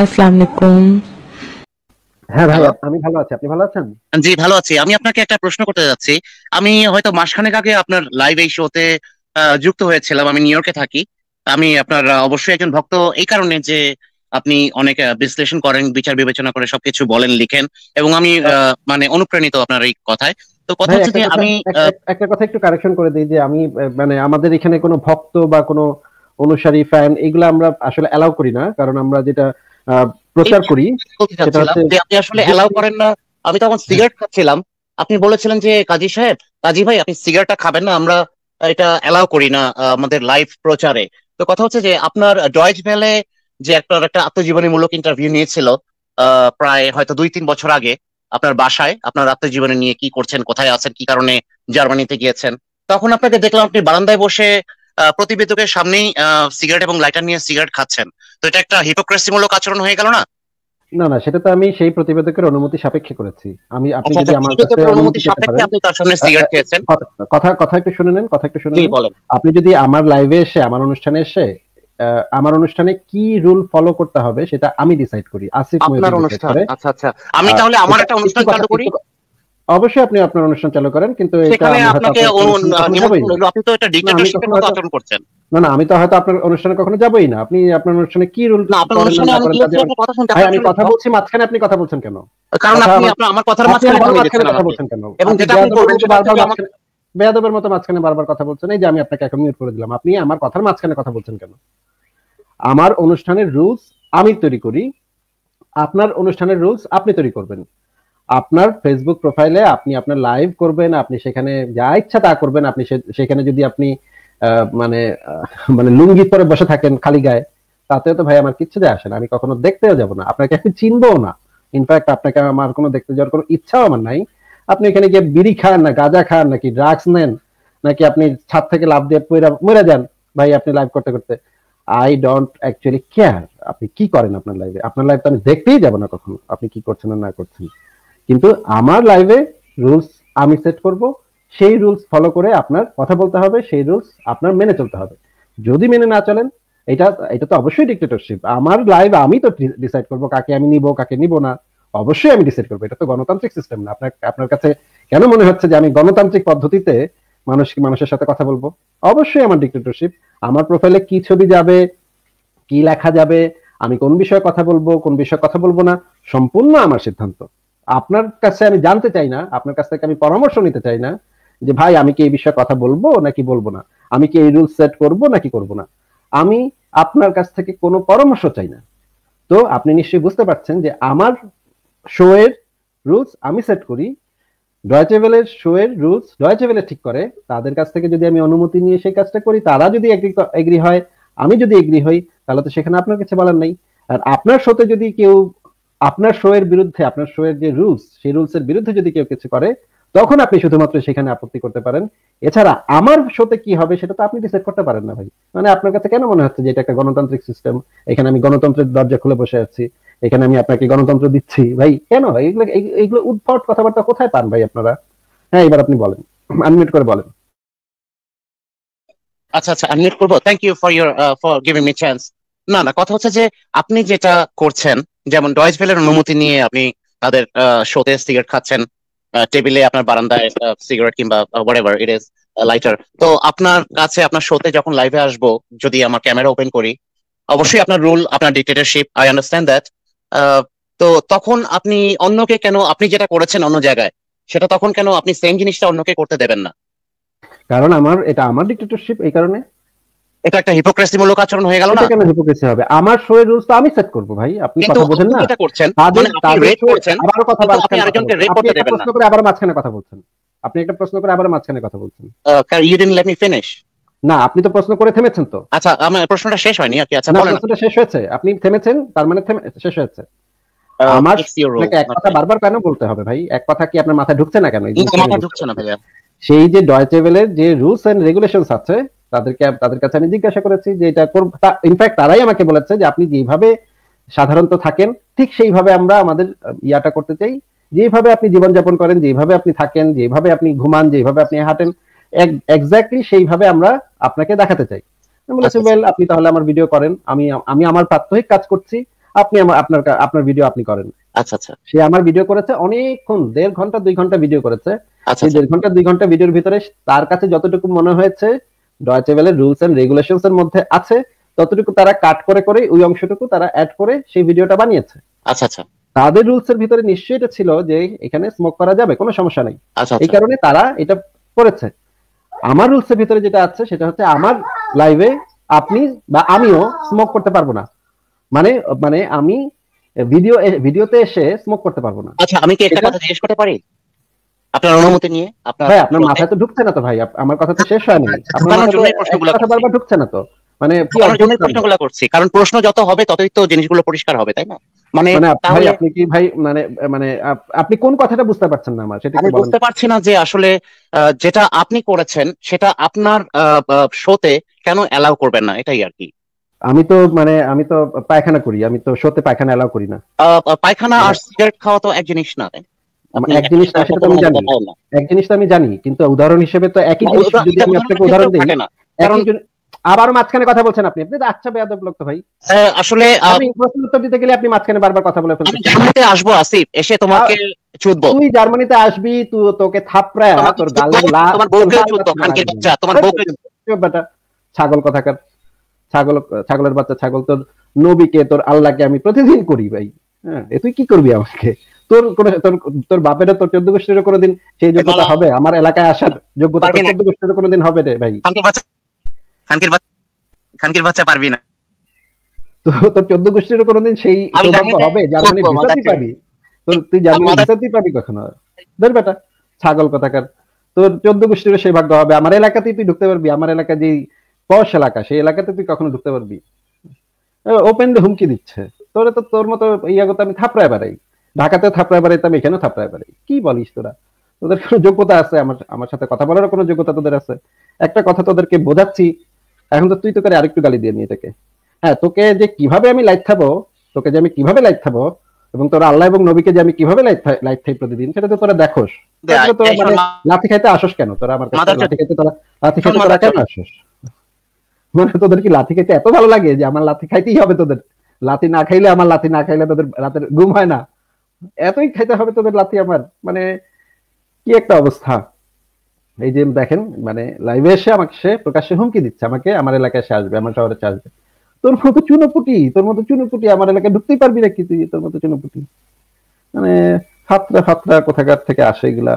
আসসালামু আলাইকুম হ্যাঁ ভালো আমি ভালো আছি আপনি ভালো আছেন জি ভালো আছি আমি আপনাকে একটা প্রশ্ন করতে যাচ্ছি আমি হয়তো মাসখানেক আগে আপনার লাইভ এই শোতে যুক্ত হয়েছিলাম আমি নিউ ইয়র্কে থাকি আমি আপনার অবশ্যই একজন ভক্ত এই কারণে যে আপনি অনেক বিশ্লেষণ করেন বিচার বিবেচনা করে সবকিছু বলেন লিখেন এবং আমি মানে অনুপ্রাণিত আপনার এই কথায় তো কথা হচ্ছে আমি একটা কথা একটু কারেকশন করে দিই যে আমি মানে আমাদের এখানে কোনো ভক্ত বা কোনো অনুসারী ফ্যান এগুলো আমরা আসলে অ্যালাউ করি না কারণ আমরা যেটা প্রচার করি আপনি আসলে এলাও করেন না আমি তখন সিগারেট খাচ্ছিলাম আপনি বলেছিলেন যে কাজী সাহেব কাজী ভাই আপনি সিগারেটটা খাবেন না আমরা এটা এলাও করি না আমাদের লাইভ প্রচারে তো কথা হচ্ছে যে আপনার ডয়েজ ভ্যালে যে একটা একটা আত্মজীবনীমূলক ইন্টারভিউ নিয়েছিল প্রায় হয়তো দুই তিন বছর আগে আপনার বাসায় আপনার আত্মজীবনী নিয়ে কি করছেন কোথায় আছেন কি কারণে জার্মানিতে গিয়েছেন তখন আপনাকে দেখলাম আপনি বারান্দায় বসে প্রতিবেদকের সামনেই সিগারেট এবং লাইটার নিয়ে সিগারেট খাচ্ছেন তো এটা একটা হিপোক্রেসি মূলক আচরণ হয়ে গেল না না না সেটা তো আমি সেই প্রতিবেদকের অনুমতি সাপেক্ষে করেছি আমি আপনি আচ্ছা, যদি আচ্ছা, আমার কাছে অনুমতি সাপেক্ষে আপনি তার সামনে সিগারেট আচ্ছা, খেয়েছেন কথা কথা একটু শুনে নেন কথা একটু শুনে নেন আপনি যদি আমার লাইভে এসে আমার অনুষ্ঠানে এসে আমার অনুষ্ঠানে কি রুল ফলো করতে হবে সেটা আমি ডিসাইড করি আসিফ আপনার অনুষ্ঠান আচ্ছা আচ্ছা আমি তাহলে আমার একটা অনুষ্ঠান চালু করি অবশ্যই আপনি আপনার অনুষ্ঠান চালু করেন কিন্তু না না আমি তো হয়তো আপনার অনুষ্ঠানে কখনো যাবই না আপনি আপনার অনুষ্ঠানে কি রুল না আমি কথা বলছি মাঝখানে আপনি কথা বলছেন কেন বেয়াদবের মতো মাঝখানে বারবার কথা বলছেন এই যে আমি আপনাকে এখন মিউট করে দিলাম আপনি আমার কথার মাঝখানে কথা বলছেন কেন আমার অনুষ্ঠানের রুলস আমি তৈরি করি আপনার অনুষ্ঠানের রুলস আপনি তৈরি করবেন আপনার ফেসবুক প্রোফাইলে আপনি আপনার লাইভ করবেন আপনি সেখানে যা ইচ্ছা তা করবেন আপনি সেখানে যদি আপনি মানে মানে লুঙ্গি পরে বসে থাকেন খালি গায়ে তাতেও তো ভাই আমার কিচ্ছু যায় আসে না আমি কখনো দেখতেও যাব না আপনাকে আমি চিনবো না ইনফ্যাক্ট আপনাকে আমার কোনো দেখতে যাওয়ার কোনো ইচ্ছাও আমার নাই আপনি এখানে গিয়ে বিড়ি খান না গাঁজা খান নাকি ড্রাগস নেন নাকি আপনি ছাদ থেকে লাভ দিয়ে মরে যান ভাই আপনি লাইভ করতে করতে আই ডোন্ট অ্যাকচুয়ালি কেয়ার আপনি কি করেন আপনার লাইভে আপনার লাইভ তো আমি দেখতেই যাবো না কখনো আপনি কি করছেন না করছেন কিন্তু আমার লাইভে রুলস আমি সেট করব সেই রুলস ফলো করে আপনার কথা বলতে হবে সেই রুলস আপনার মেনে চলতে হবে যদি মেনে না চলেন এটা এটা তো অবশ্যই ডিক্টেটরশিপ আমার লাইভ আমি তো ডিসাইড করব কাকে আমি নিব কাকে নিব না অবশ্যই আমি ডিসাইড করবো এটা তো গণতান্ত্রিক সিস্টেম না আপনার আপনার কাছে কেন মনে হচ্ছে যে আমি গণতান্ত্রিক পদ্ধতিতে মানুষ মানুষের সাথে কথা বলবো অবশ্যই আমার ডিক্টেটরশিপ আমার প্রোফাইলে কি ছবি যাবে কি লেখা যাবে আমি কোন বিষয়ে কথা বলবো কোন বিষয়ে কথা বলবো না সম্পূর্ণ আমার সিদ্ধান্ত আপনার কাছে আমি জানতে চাই না আপনার কাছ থেকে আমি পরামর্শ নিতে চাই না যে ভাই আমি কি এই বিষয়ে কথা বলবো নাকি বলবো না আমি কি এই রুল সেট করব নাকি করব না আমি আপনার কাছ থেকে কোনো পরামর্শ চাই না তো আপনি নিশ্চয়ই বুঝতে পারছেন যে আমার শো এর রুলস আমি সেট করি ডয়চেভেলের শো এর রুলস ডয়চেভেলে ঠিক করে তাদের কাছ থেকে যদি আমি অনুমতি নিয়ে সেই কাজটা করি তারা যদি এগ্রি হয় আমি যদি এগ্রি হই তাহলে তো সেখানে আপনার কাছে বলার নাই আর আপনার সাথে যদি কেউ আপনার শো এর বিরুদ্ধে আপনার শো এর যে রুলস সেই রুলস এর বিরুদ্ধে যদি কেউ কিছু করে তখন আপনি শুধুমাত্র সেখানে আপত্তি করতে পারেন এছাড়া আমার শোতে কি হবে সেটা তো আপনি ডিসাইড করতে পারেন না ভাই মানে আপনার কাছে কেন মনে হচ্ছে যে এটা একটা গণতান্ত্রিক সিস্টেম এখানে আমি গণতন্ত্রের দরজা খুলে বসে আছি এখানে আমি আপনাকে গণতন্ত্র দিচ্ছি ভাই কেন ভাই এগুলো এগুলো উদ্ভট কথাবার্তা কোথায় পান ভাই আপনারা হ্যাঁ এবার আপনি বলেন আনমিউট করে বলেন আচ্ছা আচ্ছা আনমিউট করবো thank you for your for giving me chance না না কথা হচ্ছে যে আপনি যেটা করছেন যেমন ডয়েস ভেলের অনুমতি নিয়ে আপনি তাদের শোতে সিগারেট খাচ্ছেন টেবিলে আপনার বারান্দায় সিগারেট কিংবা হোয়াটএভার ইট ইজ লাইটার তো আপনার কাছে আপনার শোতে যখন লাইভে আসব যদি আমার ক্যামেরা ওপেন করি অবশ্যই আপনার রুল আপনার ডিক্টেটারশিপ আই আন্ডারস্ট্যান্ড দ্যাট তো তখন আপনি অন্যকে কেন আপনি যেটা করেছেন অন্য জায়গায় সেটা তখন কেন আপনি সেম জিনিসটা অন্যকে করতে দেবেন না কারণ আমার এটা আমার ডিক্টেটরশিপ এই কারণে এটা একটা হিপোক্রেসিমূলক আচরণ হয়ে গেল না কেন হিপোক্রেসি হবে আমার রুলস তো আমি সেট করব ভাই আপনি কথা বলেন না এটা করছেন মানে আপনি করছেন আবার কথা বলছেন আপনি আরেকজনকে করতে দেবেন না করে আবার মাঝখানে কথা বলছেন আপনি একটা প্রশ্ন করে আবার মাঝখানে কথা বলছেন you didn't let me finish না আপনি তো প্রশ্ন করে থেমেছেন তো আচ্ছা আমার প্রশ্নটা শেষ হয়নি আচ্ছা বলেন প্রশ্নটা শেষ হয়েছে আপনি থেমেছেন তার মানে শেষ হয়েছে আমার এক কথা বারবার কেন বলতে হবে ভাই এক কথা কি আপনার মাথায় ঢুকছে না কেন ঢুকছে না সেই যে ডয়চেবেলের যে রুলস এন্ড রেগুলেশনস আছে তাদেরকে তাদের কাছে আমি জিজ্ঞাসা করেছি যে এটা ইনফ্যাক্ট তারাই আমাকে বলেছে যে আপনি যেভাবে সাধারণত থাকেন ঠিক সেইভাবে আমরা আমাদের ইয়াটা করতে চাই যেভাবে আপনি জীবনযাপন করেন যেভাবে আপনি থাকেন যেভাবে আপনি ঘুমান যেভাবে আপনি হাঁটেন একজাক্টলি সেইভাবে আমরা আপনাকে দেখাতে চাই বলেছি ওয়েল আচ্ছা, আচ্ছা। আপনি তাহলে আমার ভিডিও করেন আমি আমি আমার প্রাত্যহিক কাজ করছি আপনি আমার আপনার আপনার ভিডিও আপনি করেন আচ্ছা আচ্ছা সে আমার ভিডিও করেছে অনেকক্ষণ দেড় ঘন্টা দুই ঘন্টা ভিডিও করেছে আচ্ছা, সেই দেড় ঘন্টা দুই ঘন্টা ভিডিওর ভিতরে তার কাছে যতটুকু মনে হয়েছে ডয়টেবেলের রুলস এন্ড রেগুলেশনস এর মধ্যে আছে ততটুকু তারা কাট করে করে ওই অংশটুকু তারা অ্যাড করে সেই ভিডিওটা বানিয়েছে আচ্ছা আচ্ছা তাদের রুলস এর ভিতরে নিশ্চয়ই এটা ছিল যে এখানে স্মোক করা যাবে কোনো সমস্যা নাই আচ্ছা, আচ্ছা। এই কারণে তারা এটা করেছে আমার রুলস এর ভিতরে যেটা আছে সেটা হচ্ছে আমার লাইভে আপনি বা আমিও স্মোক করতে পারবো না মানে মানে আমি ভিডিও ভিডিওতে এসে স্মোক করতে পারবো না আচ্ছা আমি কি একটা কথা জিজ্ঞেস করতে পারি আপনার অনুমতি নিয়ে আপনার ভাই আপনার মাথায় তো ঢুকছে না তো ভাই আমার কথা তো শেষ হয়নি আচ্ছা, আপনার ঢুকছে না তো মানে প্রশ্নগুলো করছি কারণ প্রশ্ন যত হবে ততই তো জিনিসগুলো পরিষ্কার হবে তাই না মানে, মানে ভাই আপনি কি ভাই মানে মানে আপনি কোন কথাটা বুঝতে পারছেন না আমার সেটা আমি বুঝতে পারছি না যে আসলে যেটা আপনি করেছেন সেটা আপনার শোতে কেন অ্যালাউ করবেন না এটাই আর কি আমি তো মানে আমি তো পায়খানা করি আমি তো শোতে পায়খানা অ্যালাউ করি না পায়খানা মানে আর সিগারেট খাওয়া তো এক জিনিস না এক জিনিসটা সেটা আমি জানি এক জিনিসটা আমি জানি কিন্তু উদাহরণ হিসেবে তো একই জিনিস যদি আমি আপনাকে উদাহরণ দিই কারণ আবার মাঝখানে কথা বলছেন আপনি আপনি আচ্ছা বেয়াদব লোক তো ভাই হ্যাঁ, আসলে আমি প্রশ্ন উত্তর দিতে গেলে আপনি মাঝখানে বারবার কথা বলে ফেলছেন জার্মানিতে আসবো আসিফ এসে তোমাকে চুদব তুই জার্মানিতে আসবি তুই তোকে থাপড়ায় তোর লা তোমার বউকে চুদব কালকে বাচ্চা তোমার বউকে ছাগল কথাকার ছাগল ছাগলের বাচ্চা ছাগল তোর নবীকে তোর আল্লাহকে আমি প্রতিদিন করি ভাই হ্যাঁ তুই কি করবি আমাকে তোর কোনো তোর তোর বাপেরা তোর চোদ্দ গোষ্ঠীর কোনোদিন সেই যোগ্যতা হবে আমার এলাকায় আসার যোগ্যতা চোদ্দ গোষ্ঠীর কোনোদিন হবে রে ভাই খানকির খানকির বাচ্চা পারবি না তো তোর চোদ্দ গোষ্ঠীর কোনোদিন সেই হবে জার্মানি ভিসাতেই পাবি তোর তুই জার্মানি ভিসাতেই পাবি কখনো ধর বেটা ছাগল কথাকার তোর চোদ্দ গোষ্ঠীর সেই ভাগ্য হবে আমার এলাকাতেই তুই ঢুকতে পারবি আমার এলাকা যেই পশ এলাকা সেই এলাকাতে তুই কখনো ঢুকতে পারবি ওপেন হুমকি দিচ্ছে তোরে তো তোর মতো ইয়াগত আমি থাপড়ায় বেড়াই ঢাকাতে থাপড়ায় আমি এখানেও থাপড়ায় বাড়াই কি বলিস তোরা তোদের কোনো যোগ্যতা আছে আমার আমার সাথে কথা বলার কোনো যোগ্যতা তোদের আছে একটা কথা তোদেরকে বোঝাচ্ছি এখন তো তুই তো করে আরেকটু গালি দিয়ে নিয়ে এটাকে হ্যাঁ তোকে যে কিভাবে আমি লাইট থাকবো তোকে যে আমি কিভাবে লাইট থাকবো এবং তোরা আল্লাহ এবং নবীকে যে আমি কিভাবে লাইট থাই প্রতিদিন সেটা তো তোরা দেখোস তোরা মানে লাথি খাইতে আসোস কেন তোরা আমার কাছে লাথি খাইতে তোরা লাথি খাইতে তোরা কেন আসোস মানে তোদের কি লাথি খাইতে এত ভালো লাগে যে আমার লাথি খাইতেই হবে তোদের লাথি না খাইলে আমার লাথি না খাইলে তোদের রাতের ঘুম হয় না এতই খাইতে হবে তোদের লাথি আমার মানে কি একটা অবস্থা এই যে দেখেন মানে লাইভে এসে আমাকে সে প্রকাশ্যে হুমকি দিচ্ছে আমাকে আমার এলাকায় সে আসবে আমার শহরে আসবে তোর মতো চুনোপুটি তোর মতো চুনোপুটি আমার এলাকায় ঢুকতেই পারবি না কি তুই তোর মতো চুনোপুটি মানে ফাত্রা ফাতরা কোথাকার থেকে আসে এগুলা